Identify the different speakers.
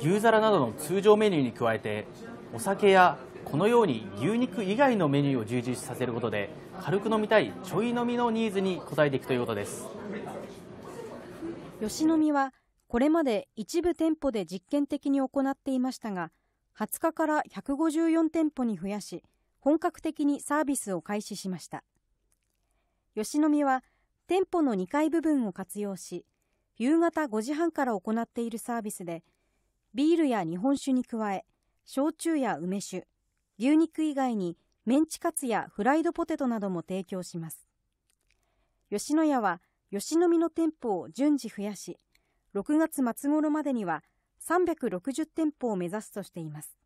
Speaker 1: 牛皿などの通常メニューに加えてお酒やこのように牛肉以外のメニューを充実させることで軽く飲みたいちょい飲みのニーズに応えていくということです
Speaker 2: 吉野みはこれまで一部店舗で実験的に行っていましたが20日から154店舗に増やし本格的にサービスを開始しました吉野みは店舗の2階部分を活用し夕方5時半から行っているサービスでビールや日本酒に加え焼酎や梅酒牛肉以外にメンチカツやフライドポテトなども提供します吉野家は吉野美の店舗を順次増やし6月末頃までには360店舗を目指すとしています